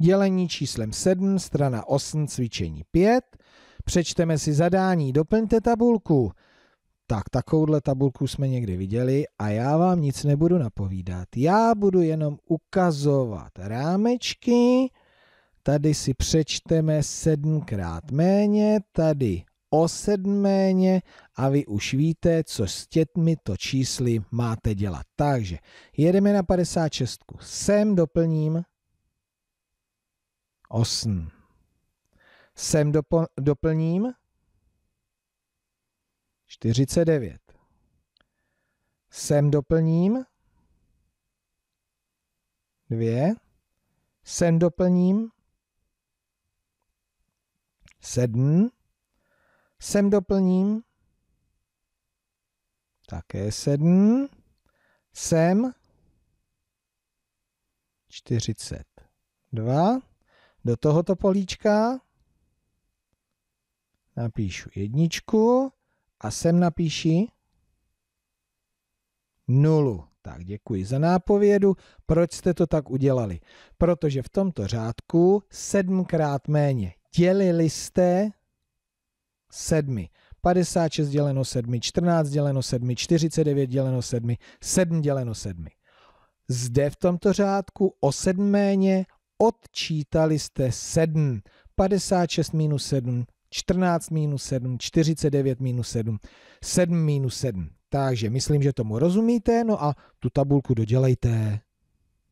dělení číslem 7, strana 8, cvičení 5. Přečteme si zadání, doplňte tabulku. Tak, takovouhle tabulku jsme někdy viděli a já vám nic nebudu napovídat. Já budu jenom ukazovat rámečky. Tady si přečteme krát méně, tady o sedm méně a vy už víte, co s těmi to čísly máte dělat. Takže jedeme na 56. Sem doplním osm. Sem dopo, doplním 49. Sem doplním 2. Sem doplním 7. Sem doplním také 7. Sem 42 do tohoto políčka, napíšu jedničku a sem napíši nulu. Tak děkuji za nápovědu. Proč jste to tak udělali? Protože v tomto řádku sedmkrát méně. Dělili jste sedmi. 56 děleno 7, 14 děleno 7, 49 děleno 7, 7 děleno 7. Zde v tomto řádku o 7 méně, odčítali jste 7. 56 minus 7, 14 minus 7, 49 minus 7, 7 minus 7. Takže myslím, že tomu rozumíte, no a tu tabulku dodělejte.